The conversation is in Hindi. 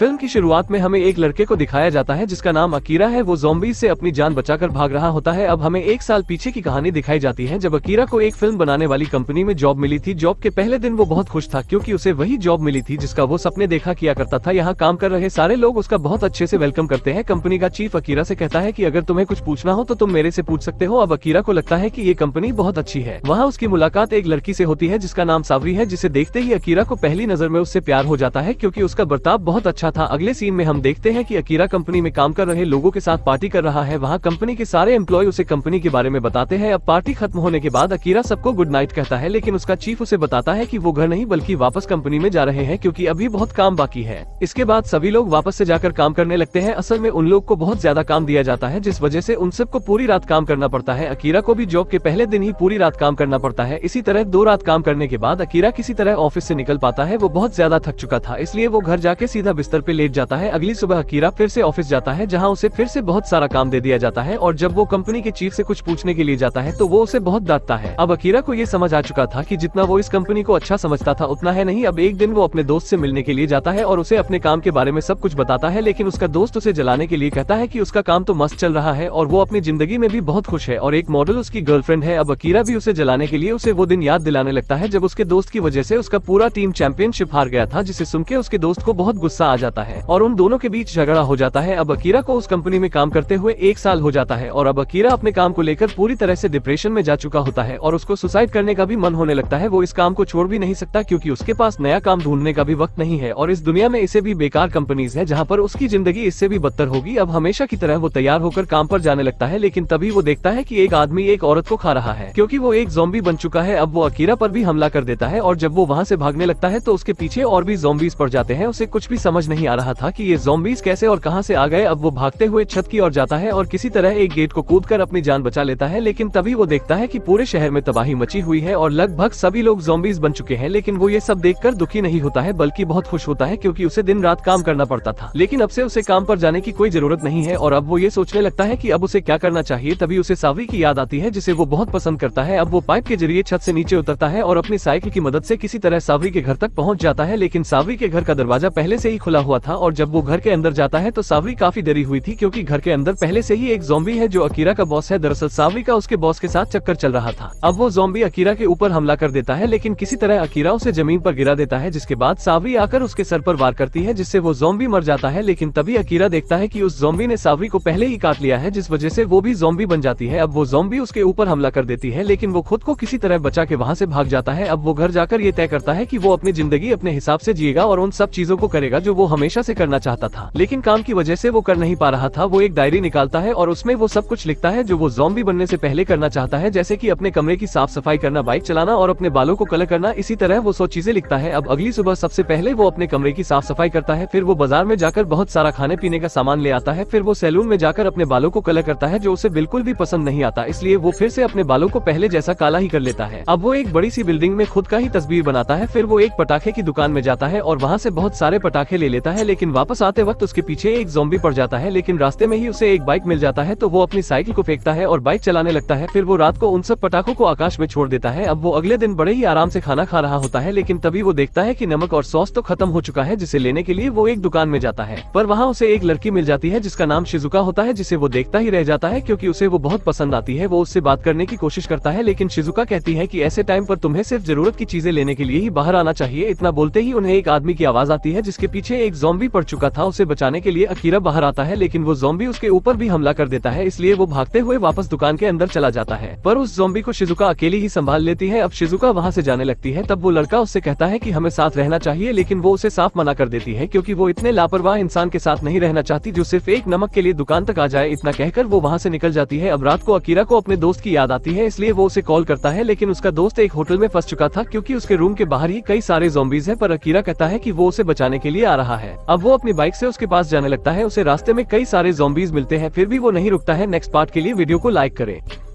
फिल्म की शुरुआत में हमें एक लड़के को दिखाया जाता है जिसका नाम अकीरा है वो जोम्बी से अपनी जान बचाकर भाग रहा होता है अब हमें एक साल पीछे की कहानी दिखाई जाती है जब अकीरा को एक फिल्म बनाने वाली कंपनी में जॉब मिली थी जॉब के पहले दिन वो बहुत खुश था क्योंकि उसे वही जॉब मिली थी जिसका वो सपने देखा किया करता था यहाँ काम कर रहे सारे लोग उसका बहुत अच्छे से वेलकम करते हैं कंपनी का चीफ अकीरा से कहता है की अगर तुम्हें कुछ पूछना हो तो तुम मेरे से पूछ सकते हो अब अकीरा को लगता है की ये कंपनी बहुत अच्छी है वहाँ उसकी मुलाकात एक लड़की से होती है जिसका नाम सावरी है जिसे देखते ही अकीरा को पहली नजर में उससे प्यार हो जाता है क्योंकि उसका बर्ताव बहुत अच्छा रखा था अगले सीन में हम देखते हैं कि अकीरा कंपनी में काम कर रहे लोगों के साथ पार्टी कर रहा है वहाँ कंपनी के सारे एम्प्लॉय उसे कंपनी के बारे में बताते हैं अब पार्टी खत्म होने के बाद अकीरा सबको गुड नाइट कहता है लेकिन उसका चीफ उसे बताता है की वो घर नहीं बल्कि वापस कंपनी में जा रहे हैं क्यूँकी अभी बहुत काम बाकी है इसके बाद सभी लोग वापस ऐसी जाकर काम करने लगते हैं असल में उन लोग को बहुत ज्यादा काम दिया जाता है जिस वजह ऐसी उन सबको पूरी रात काम करना पड़ता है अकीरा को भी जॉब के पहले दिन ही पूरी रात काम करना पड़ता है इसी तरह दो रात काम करने के बाद अकीरा किसी तरह ऑफिस ऐसी निकल पाता है वो बहुत ज्यादा थक चुका था इसलिए वो घर जाके सीधा बिस्तर घर पे लेट जाता है अगली सुबह अकीरा फिर से ऑफिस जाता है जहां उसे फिर से बहुत सारा काम दे दिया जाता है और जब वो कंपनी के चीफ से कुछ पूछने के लिए जाता है तो वो उसे बहुत डांटता है अब अकीरा को ये समझ आ चुका था की जितना वो इस कंपनी को अच्छा समझता था उतना है नहीं अब एक दिन वो अपने दोस्त से मिलने के लिए जाता है और उसे अपने काम के बारे में सब कुछ बताता है लेकिन उसका दोस्त उसे जलाने के लिए कहता है की उसका काम तो मस्त चल रहा है और वो अपनी जिंदगी में भी बहुत खुश है और एक मॉडल उसकी गर्लफ्रेंड है अब अकीरा भी उसे जलाने के लिए उसे वो दिन याद दिलाने लगता है जब उसके दोस्त की वजह से उसका पूरा टीम चैंपियनशिप हार गया था जिसे सुन के उसके दोस्त को बहुत गुस्सा आ जाता है और उन दोनों के बीच झगड़ा हो जाता है अब अकीरा को उस कंपनी में काम करते हुए एक साल हो जाता है और अब अकीरा अपने काम को लेकर पूरी तरह से डिप्रेशन में जा चुका होता है और उसको सुसाइड करने का भी मन होने लगता है वो इस काम को छोड़ भी नहीं सकता क्यूँकी उसके पास नया काम ढूंढने का भी वक्त नहीं है और इस दुनिया में इसे भी बेकार कंपनीज है जहाँ पर उसकी जिंदगी इससे भी बदतर होगी अब हमेशा की तरह वो तैयार होकर काम पर जाने लगता है लेकिन तभी वो देखता है की एक आदमी एक औरत को खा रहा है क्योंकि वो एक जोम्बी बन चुका है अब वो अकीरा पर भी हमला कर देता है और जब वो वहाँ से भागने लगता है तो उसके पीछे और भी जोम्बीज पड़ जाते हैं उसे कुछ भी समझ नहीं आ रहा था कि ये जोम्बीज कैसे और कहां से आ गए अब वो भागते हुए छत की ओर जाता है और किसी तरह एक गेट को कूद कर अपनी जान बचा लेता है लेकिन तभी वो देखता है कि पूरे शहर में तबाही मची हुई है और लगभग सभी लोग जोम्बीज बन चुके हैं लेकिन वो ये सब देख दुखी नहीं होता है बल्कि बहुत खुश होता है क्यूँकी उसे दिन रात काम करना पड़ता था लेकिन अब से उसे काम पर जाने की कोई जरूरत नहीं है और अब वो ये सोचने लगता है की अब उसे क्या करना चाहिए तभी उसे सावरी की याद आती है जिसे वो बहुत पसंद करता है अब वो पाइप के जरिए छत से नीचे उतरता है और अपनी साइकिल की मदद से किसी तरह सावरी के घर तक पहुंच जाता है लेकिन सावरी के घर का दरवाजा पहले से ही खुला लगा हुआ था और जब वो घर के अंदर जाता है तो सावरी काफी डरी हुई थी क्योंकि घर के अंदर पहले से ही एक जोम्बी है जो अकीरा का बॉस है दरअसल सावरी का उसके बॉस के साथ चक्कर चल रहा था अब वो जोम्बी अकीरा के ऊपर हमला कर देता है लेकिन किसी तरह अकीरा उसे जमीन आरोप गिरा देता है जिसके बाद सावरी आकर उसके सर आरोप वार करती है जिससे वो जोम्बी मर जाता है लेकिन तभी अकीरा देखता है की उस जोम्बी ने सावरी को पहले ही काट लिया है जिस वजह ऐसी वो भी जोम्बी बन जाती है अब वो जोम्बी उसके ऊपर हमला कर देती है लेकिन वो खुद को किसी तरह बचा के वहाँ ऐसी भाग जाता है अब वो घर जाकर ये तय करता है की वो अपनी जिंदगी अपने हिसाब से जिएगा और उन सब चीजों को करेगा जो वो हमेशा से करना चाहता था लेकिन काम की वजह से वो कर नहीं पा रहा था वो एक डायरी निकालता है और उसमें वो सब कुछ लिखता है जो वो जॉम्बी बनने से पहले करना चाहता है जैसे कि अपने कमरे की साफ सफाई करना बाइक चलाना और अपने बालों को कलर करना इसी तरह वो सौ चीजें लिखता है अब अगली सुबह सबसे पहले वो अपने कमरे की साफ सफाई करता है फिर वो बाजार में जाकर बहुत सारा खाने पीने का सामान ले आता है फिर वो सैलून में जाकर अपने बालों को कलर करता है जो उसे बिल्कुल भी पसंद नहीं आता इसलिए वो फिर से अपने बालों को पहले जैसा काला ही कर लेता है अब वो एक बड़ी सी बिल्डिंग में खुद का ही तस्वीर बनाता है फिर वो एक पटाखे की दुकान में जाता है और वहाँ से बहुत सारे पटाखे ले लेता लेता है लेकिन वापस आते वक्त उसके पीछे एक जोम्बी पड़ जाता है लेकिन रास्ते में ही उसे एक बाइक मिल जाता है तो वो अपनी साइकिल को फेंकता है और बाइक चलाने लगता है फिर वो रात को उन सब पटाखों को आकाश में छोड़ देता है अब वो अगले दिन बड़े ही आराम से खाना खा रहा होता है लेकिन तभी वो देखता है की नमक और सॉस तो खत्म हो चुका है जिसे लेने के लिए वो एक दुकान में जाता है पर वहाँ उसे एक लड़की मिल जाती है जिसका नाम शिजुका होता है जिसे वो देखता ही रह जाता है क्यूँकी उसे वो बहुत पसंद आती है वो उससे बात करने की कोशिश करता है लेकिन शिजुका कहती है की ऐसे टाइम आरोप तुम्हें सिर्फ जरूरत की चीजें लेने के लिए ही बाहर आना चाहिए इतना बोलते ही उन्हें एक आदमी की आवाज आती है जिसके पीछे एक एक जोम्बी पड़ चुका था उसे बचाने के लिए अकीरा बाहर आता है लेकिन वो जोम्बी उसके ऊपर भी हमला कर देता है इसलिए वो भागते हुए वापस दुकान के अंदर चला जाता है पर उस जोम्बी को शिजुका अकेली ही संभाल लेती है अब शिजुका वहाँ से जाने लगती है तब वो लड़का उससे कहता है की हमें साथ रहना चाहिए लेकिन वो उसे साफ मना कर देती है क्यूँकी वो इतने लापरवाह इंसान के साथ नहीं रहना चाहती जो सिर्फ एक नमक के लिए दुकान तक आ जाए इतना कहकर वो वहाँ से निकल जाती है अब रात को अकीरा को अपने दोस्त की याद आती है इसलिए वो उसे कॉल करता है लेकिन उसका दोस्त एक होटल में फंस चुका था क्यूँकी उसके रूम के बाहर ही कई सारे जोम्बीज है पर अकीरा कहता है की वो उसे बचाने के लिए आ रहा है है अब वो अपनी बाइक से उसके पास जाने लगता है उसे रास्ते में कई सारे जोम्बीज मिलते हैं फिर भी वो नहीं रुकता है नेक्स्ट पार्ट के लिए वीडियो को लाइक करें